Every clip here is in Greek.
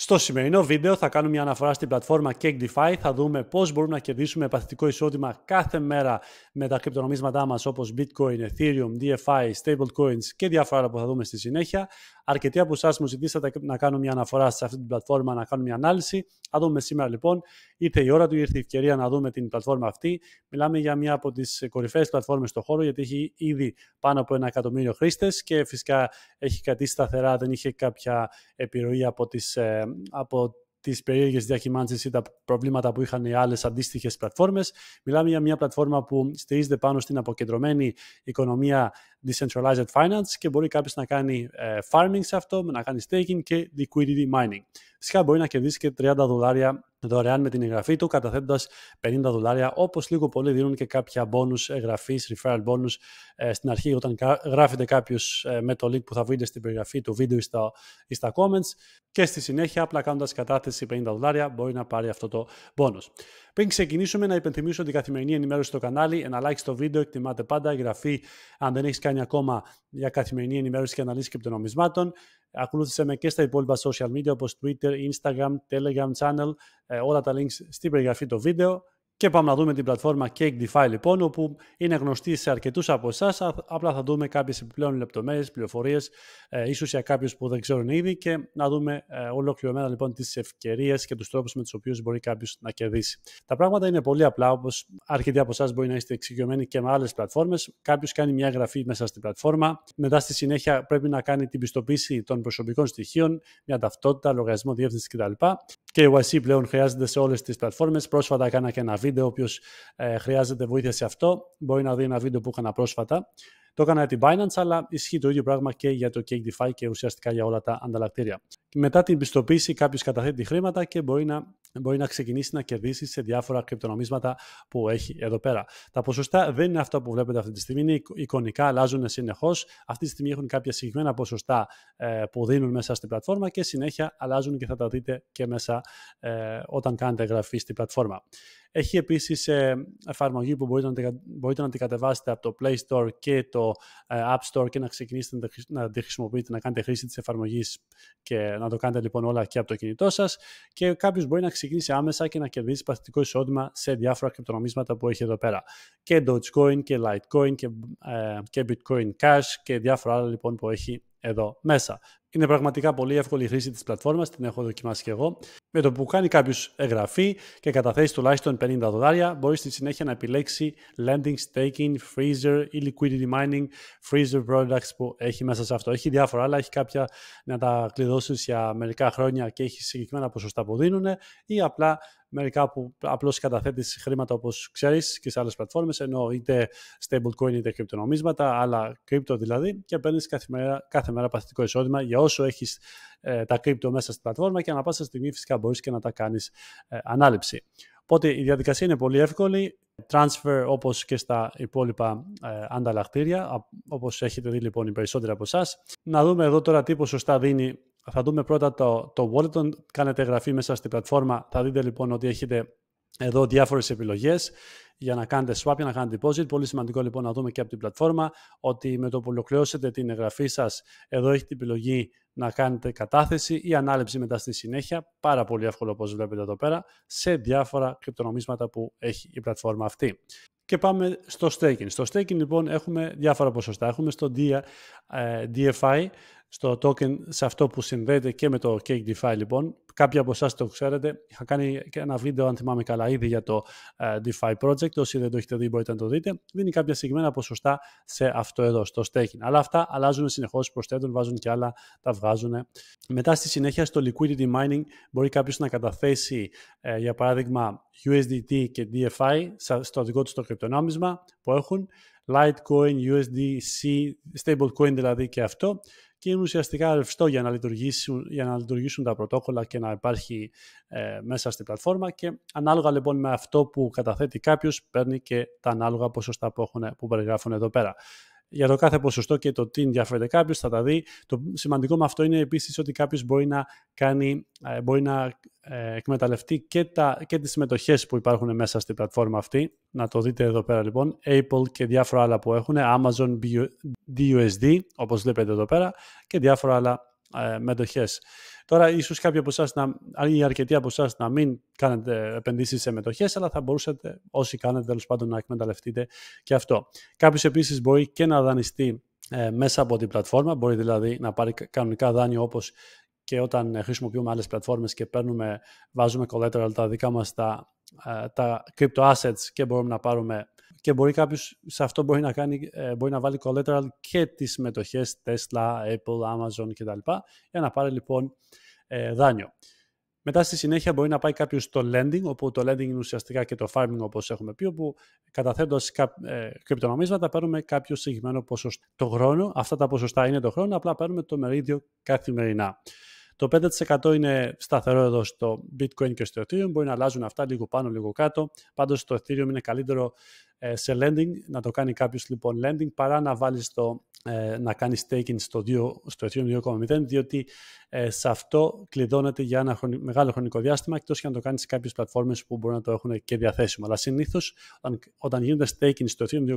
Στο σημερινό βίντεο θα κάνουμε μια αναφορά στην πλατφόρμα CakeDeFi. Θα δούμε πώς μπορούμε να κερδίσουμε παθητικό εισόδημα κάθε μέρα με τα κρυπτονομίσματά μας όπως Bitcoin, Ethereum, DeFi, stablecoins και διάφορα άλλα που θα δούμε στη συνέχεια. Αρκετοί από εσάς μου ζητήσατε να κάνω μια αναφορά σε αυτή την πλατφόρμα, να κάνω μια ανάλυση. Θα δούμε σήμερα λοιπόν. είτε η ώρα του, ήρθε η ευκαιρία να δούμε την πλατφόρμα αυτή. Μιλάμε για μια από τις κορυφαίες πλατφόρμες στον χώρο, γιατί έχει ήδη πάνω από ένα εκατομμύριο χρήστες και φυσικά έχει κρατήσει σταθερά, δεν είχε κάποια επιρροή από, τις, ε, από τις περίεργες διακυμάνσεις ή τα προβλήματα που είχαν οι άλλες αντίστοιχες πλατφόρμες. Μιλάμε για μια πλατφόρμα που στηρίζεται πάνω στην αποκεντρωμένη οικονομία decentralized finance και μπορεί κάποιος να κάνει ε, farming σε αυτό, να κάνει staking και liquidity mining. Φυσικά μπορεί να κερδίσει και 30 δολάρια δωρεάν με την εγγραφή του, καταθέτοντας 50 δολάρια, όπως λίγο πολύ δίνουν και κάποια bonus εγγραφής, referral bonus. Ε, στην αρχή, όταν γράφετε κάποιος ε, με το link που θα βρείτε στην περιγραφή του βίντεο ή στα, comments και στη συνέχεια, απλά κάνοντας κατάθεση 50 δολάρια, μπορεί να πάρει αυτό το bonus. Πριν ξεκινήσουμε, να υπενθυμίσω την καθημερινή ενημέρωση στο κανάλι. Ένα like στο βίντεο, εκτιμάται πάντα. Εγγραφή, αν δεν έχεις κάνει ακόμα, για καθημερινή ενημέρωση και αναλύση κρυπτονομισμάτων. Ακολούθησε με και στα υπόλοιπα social media όπως Twitter, Instagram, Telegram channel. Ε, όλα τα links στην περιγραφή του βίντεο. Και πάμε να δούμε την πλατφόρμα DeFi, λοιπόν, όπου είναι γνωστή σε αρκετούς από εσάς. Απλά θα δούμε κάποιες επιπλέον λεπτομέρειες, πληροφορίες, ε, ίσως για κάποιους που δεν ξέρουν ήδη και να δούμε ε, ολοκληρωμένα λοιπόν τις ευκαιρίες και τους τρόπους με τους οποίους μπορεί κάποιος να κερδίσει. Τα πράγματα είναι πολύ απλά, όπως αρκετοί από εσάς μπορεί να είστε εξοικειωμένοι και με άλλες πλατφόρμες. Κάποιος κάνει μια εγγραφή μέσα στην πλατφόρμα. Μετά στη συνέχεια πρέπει να κάνει την πιστοποίηση των προσωπικών στοιχείων, μια ταυτότητα, λογαριασμό διεύθυνση κτλ. Και η πλέον χρειάζεται σε όλες τις πλατφόρμες. Πρόσφατα έκανα και ένα βίντεο βίντεο, όποιος ε, χρειάζεται βοήθεια σε αυτό, μπορεί να δει ένα βίντεο που έκανα πρόσφατα. Το έκανα για την Binance, αλλά ισχύει το ίδιο πράγμα και για το Cake DeFi και ουσιαστικά για όλα τα ανταλλακτήρια. Μετά την πιστοποίηση, κάποιος καταθέτει χρήματα και μπορεί να, μπορεί να ξεκινήσει να κερδίσει σε διάφορα κρυπτονομίσματα που έχει εδώ πέρα. Τα ποσοστά δεν είναι αυτά που βλέπετε αυτή τη στιγμή, είναι εικονικά, αλλάζουν συνεχώς. Αυτή τη στιγμή έχουν κάποια συγκεκριμένα ποσοστά ε, που δίνουν μέσα στην πλατφόρμα και συνέχεια αλλάζουν και θα τα δείτε και μέσα ε, όταν κάνετε εγγραφή στην πλατφόρμα. Έχει επίσης ε, εφαρμογή που μπορείτε να, την κατεβάσετε από το Play Store και το ε, App Store και να ξεκινήσετε να τη χρησιμοποιείτε, να κάνετε χρήση της εφαρμογής και να το κάνετε λοιπόν όλα και από το κινητό σας και κάποιος μπορεί να ξεκινήσει άμεσα και να κερδίσει παθητικό εισόδημα σε διάφορα κρυπτονομίσματα που έχει εδώ πέρα. Και Dogecoin και Litecoin και, ε, και Bitcoin Cash και διάφορα άλλα λοιπόν που έχει εδώ μέσα. Είναι πραγματικά πολύ εύκολη η χρήση της πλατφόρμας, την έχω δοκιμάσει και εγώ. Με το που κάνει κάποιος εγγραφή και καταθέσει τουλάχιστον 50 δολάρια, μπορεί στη συνέχεια να επιλέξει lending, staking, freezer ή liquidity mining, freezer products που έχει μέσα σε αυτό. Έχει διάφορα άλλα, έχει κάποια να τα κλειδώσεις για μερικά χρόνια και έχει συγκεκριμένα ποσοστά που δίνουν ή απλά μερικά που απλώς καταθέτεις χρήματα όπως ξέρεις και σε άλλες πλατφόρμες, ενώ είτε stablecoin είτε κρυπτονομίσματα, άλλα κρύπτο δηλαδή, και παίρνεις κάθε μέρα, μέρα παθητικό εισόδημα για όσο έχεις ε, τα κρύπτο μέσα στην πλατφόρμα και ανά πάσα στιγμή φυσικά μπορείς και να τα κάνεις ε, ανάληψη. Οπότε η διαδικασία είναι πολύ εύκολη. Transfer όπως και στα υπόλοιπα ε, ανταλλακτήρια, όπως έχετε δει λοιπόν οι περισσότεροι από εσάς. Να δούμε εδώ τώρα τι ποσοστά δίνει. Θα δούμε πρώτα το, το wallet, κάνετε εγγραφή μέσα στην πλατφόρμα, θα δείτε λοιπόν ότι έχετε εδώ διάφορες επιλογές για να κάνετε swap, για να κάνετε deposit. Πολύ σημαντικό λοιπόν να δούμε και από την πλατφόρμα ότι με το που ολοκληρώσετε την εγγραφή σας, εδώ έχετε την επιλογή να κάνετε κατάθεση ή ανάληψη μετά στη συνέχεια, πάρα πολύ εύκολο όπως βλέπετε εδώ πέρα, σε διάφορα κρυπτονομίσματα που έχει η πλατφόρμα αυτή. Και πάμε στο staking. Στο staking λοιπόν έχουμε διάφορα ποσοστά. Έχουμε στο DFI ε, στο token, σε αυτό που συνδέεται και με το Cake DeFi λοιπόν. Κάποιοι από εσάς το ξέρετε, είχα κάνει και ένα βίντεο, αν θυμάμαι καλά, ήδη για το ε, DeFi Project. Όσοι δεν το έχετε δει, μπορείτε να το δείτε. Δίνει κάποια συγκεκριμένα ποσοστά σε αυτό εδώ, στο staking. Αλλά αυτά αλλάζουν συνεχώς, προσθέτουν, βάζουν και άλλα, τα βγάζουν. Μετά στη συνέχεια, στο liquidity mining, μπορεί κάποιος να καταθέσει, ε, για παράδειγμα, USDT και DFI στο δικό του το κρυπτονόμισμα που έχουν. Litecoin, USDC, stablecoin δηλαδή και αυτό και είναι ουσιαστικά ρευστό για να λειτουργήσουν, για να λειτουργήσουν τα πρωτόκολλα και να υπάρχει ε, μέσα στην πλατφόρμα και ανάλογα λοιπόν με αυτό που καταθέτει κάποιος παίρνει και τα ανάλογα ποσοστά που, έχουν, που περιγράφουν εδώ πέρα για το κάθε ποσοστό και το τι ενδιαφέρεται κάποιος, θα τα δει. Το σημαντικό με αυτό είναι επίσης ότι κάποιος μπορεί να, κάνει, ε, μπορεί να ε, εκμεταλλευτεί και, τα, και τις συμμετοχές που υπάρχουν μέσα στην πλατφόρμα αυτή. Να το δείτε εδώ πέρα λοιπόν. Apple και διάφορα άλλα που έχουν. Amazon DUSD, όπως βλέπετε εδώ πέρα. Και διάφορα άλλα ε, μετοχές. Τώρα, ίσως κάποιοι από εσάς, ή αρκετοί από εσάς, να μην κάνετε επενδύσεις σε μετοχές, αλλά θα μπορούσατε, όσοι κάνετε τέλος πάντων, να εκμεταλλευτείτε και αυτό. Κάποιος επίσης μπορεί και να δανειστεί ε, μέσα από την πλατφόρμα, μπορεί δηλαδή να πάρει κανονικά δάνειο όπως και όταν ε, χρησιμοποιούμε άλλες πλατφόρμες και παίρνουμε, βάζουμε collateral τα δικά μας τα, ε, τα crypto assets και μπορούμε να πάρουμε και μπορεί κάποιος σε αυτό μπορεί να, κάνει, ε, μπορεί να βάλει collateral και τις μετοχές Tesla, Apple, Amazon κτλ. για να πάρει λοιπόν ε, δάνειο. Μετά στη συνέχεια μπορεί να πάει κάποιος στο lending, όπου το lending είναι ουσιαστικά και το farming όπως έχουμε πει, όπου καταθέτοντας ε, κρυπτονομίσματα παίρνουμε κάποιο συγκεκριμένο ποσοστό το χρόνο. Αυτά τα ποσοστά είναι το χρόνο, απλά παίρνουμε το μερίδιο καθημερινά. Το 5% είναι σταθερό εδώ στο Bitcoin και στο Ethereum, μπορεί να αλλάζουν αυτά λίγο πάνω, λίγο κάτω. Πάντως το Ethereum είναι καλύτερο ε, σε lending, να το κάνει κάποιος λοιπόν lending παρά να βάλεις το, ε, να κάνεις staking στο, 2, στο Ethereum 2.0 διότι ε, σε αυτό κλειδώνεται για ένα μεγάλο χρονικό διάστημα εκτός και να το κάνεις σε κάποιες πλατφόρμες που μπορεί να το έχουν και διαθέσιμο. Αλλά συνήθως, όταν, όταν γίνεται staking στο Ethereum 2.0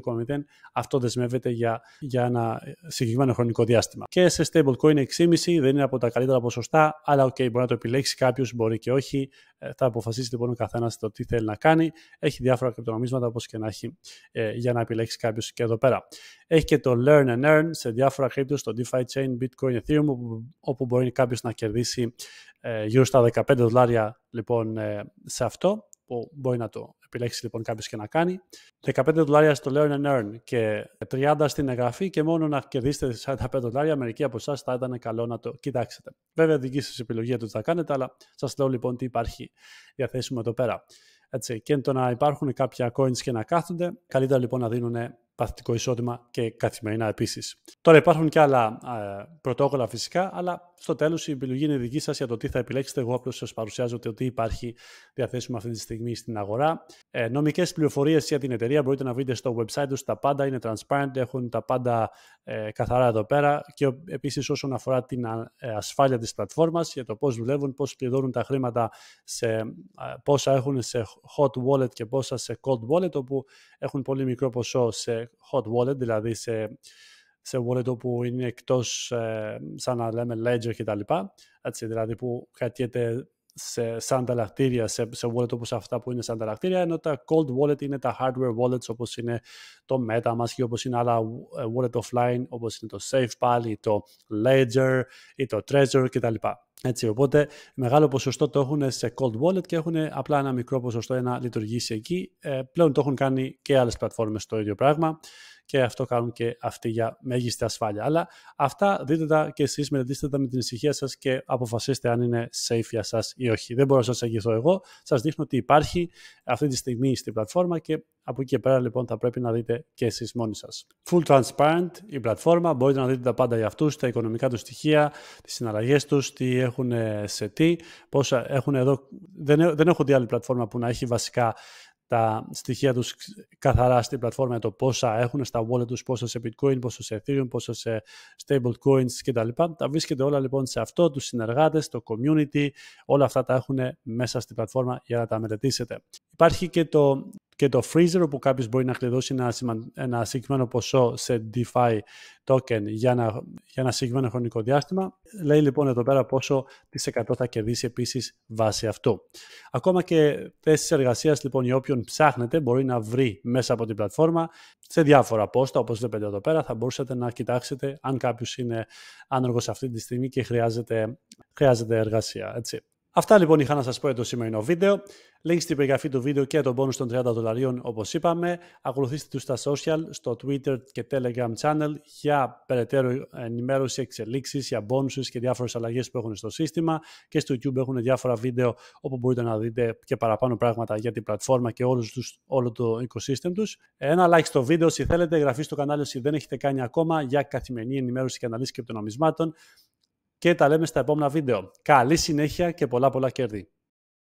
αυτό δεσμεύεται για, για ένα συγκεκριμένο χρονικό διάστημα. Και σε stablecoin 6,5 δεν είναι από τα καλύτερα ποσοστά αλλά οκ, μπορεί να το επιλέξει κάποιος, μπορεί και όχι. Ε, θα αποφασίσει λοιπόν ο καθένας το τι θέλει να κάνει. Έχει διάφορα κρυπτονομίσματα όπως και να έχει ε, για να επιλέξει κάποιος και εδώ πέρα. Έχει και το Learn and Earn σε διάφορα κρύπτο το DeFi Chain, Bitcoin, Ethereum, όπου, όπου μπορεί κάποιος να κερδίσει ε, γύρω στα 15 δολάρια λοιπόν σε αυτό που μπορεί να το επιλέξεις λοιπόν κάποιος και να κάνει. 15 δολάρια στο Learn and Earn και 30 στην εγγραφή και μόνο να κερδίσετε 45 δολάρια. Μερικοί από εσάς θα ήταν καλό να το κοιτάξετε. Βέβαια, δική σας επιλογή τους θα κάνετε, αλλά σας λέω λοιπόν τι υπάρχει διαθέσιμο εδώ πέρα. Έτσι, και το να υπάρχουν κάποια coins και να κάθονται, καλύτερα λοιπόν να δίνουν παθητικό εισόδημα και καθημερινά επίσης. Τώρα υπάρχουν και άλλα ε, πρωτόκολλα φυσικά, αλλά στο τέλος η επιλογή είναι δική σας για το τι θα επιλέξετε. Εγώ απλώς σας παρουσιάζω το τι υπάρχει διαθέσιμο αυτή τη στιγμή στην αγορά. Ε, Νομικές πληροφορίες για την εταιρεία μπορείτε να βρείτε στο website τους. Τα πάντα είναι transparent, έχουν τα πάντα ε, καθαρά εδώ πέρα. Και επίσης όσον αφορά την ε, ασφάλεια της πλατφόρμας, για το πώς δουλεύουν, πώς πληρώνουν τα χρήματα, σε, πόσα έχουν σε hot wallet και πόσα σε cold wallet, όπου έχουν πολύ μικρό ποσό σε hot wallet, δηλαδή σε σε wallet που είναι εκτός, ε, σαν να λέμε ledger κτλ. Έτσι, δηλαδή που κρατιέται σε, σαν ανταλλακτήρια, σε, σε wallet όπως αυτά που είναι σαν ανταλλακτήρια, ενώ τα cold wallet είναι τα hardware wallets όπως είναι το MetaMask ή όπως είναι άλλα ε, wallet offline όπως είναι το SafePal ή το Ledger ή το Trezor κτλ. Έτσι, οπότε μεγάλο ποσοστό το έχουν σε cold wallet και έχουν απλά ένα μικρό ποσοστό να λειτουργήσει εκεί. Ε, πλέον το έχουν κάνει και άλλες πλατφόρμες το ίδιο πράγμα και αυτό κάνουν και αυτοί για μέγιστη ασφάλεια. Αλλά αυτά δείτε τα και εσείς μελετήστε τα με την ησυχία σας και αποφασίστε αν είναι safe για σας ή όχι. Δεν μπορώ να σας αγγιθώ εγώ, σας δείχνω ότι υπάρχει αυτή τη στιγμή στην πλατφόρμα και από εκεί και πέρα λοιπόν θα πρέπει να δείτε και εσείς μόνοι σας. Full transparent η πλατφόρμα, μπορείτε να δείτε τα πάντα για αυτούς, τα οικονομικά τους στοιχεία, τις συναλλαγές τους, τι έχουν σε τι, πόσα έχουν εδώ. Δεν, δεν έχω δει άλλη πλατφόρμα που να έχει βασικά τα στοιχεία τους καθαρά στην πλατφόρμα το πόσα έχουν στα wallet τους, πόσα σε bitcoin, πόσα σε ethereum, πόσα σε stable coins κτλ. Τα βρίσκεται όλα λοιπόν σε αυτό, τους συνεργάτες, το community, όλα αυτά τα έχουν μέσα στην πλατφόρμα για να τα μελετήσετε. Υπάρχει και το και το freezer που κάποιος μπορεί να κλειδώσει ένα, ένα συγκεκριμένο ποσό σε DeFi token για ένα, για ένα συγκεκριμένο χρονικό διάστημα. Λέει λοιπόν εδώ πέρα πόσο τις 100 θα κερδίσει επίσης βάσει αυτού. Ακόμα και θέσεις εργασίας λοιπόν για όποιον ψάχνετε μπορεί να βρει μέσα από την πλατφόρμα σε διάφορα πόστα όπως βλέπετε εδώ πέρα θα μπορούσατε να κοιτάξετε αν κάποιος είναι άνεργος αυτή τη στιγμή και χρειάζεται, χρειάζεται εργασία. Έτσι. Αυτά λοιπόν είχα να σας πω για το σημερινό βίντεο. Link στην περιγραφή του βίντεο και τον bonus των 30 δολαρίων όπως είπαμε. Ακολουθήστε τους στα social, στο Twitter και Telegram channel για περαιτέρω ενημέρωση, εξελίξεις, για bonuses και διάφορες αλλαγές που έχουν στο σύστημα. Και στο YouTube έχουν διάφορα βίντεο όπου μπορείτε να δείτε και παραπάνω πράγματα για την πλατφόρμα και όλους τους, όλο το οικοσύστημα τους. Ένα like στο βίντεο όσοι θέλετε, εγγραφή στο κανάλι όσοι δεν έχετε κάνει ακόμα για καθημερινή ενημέρωση και αναλύση κρυπτονομισμάτων και τα λέμε στα επόμενα βίντεο. Καλή συνέχεια και πολλά πολλά κέρδη.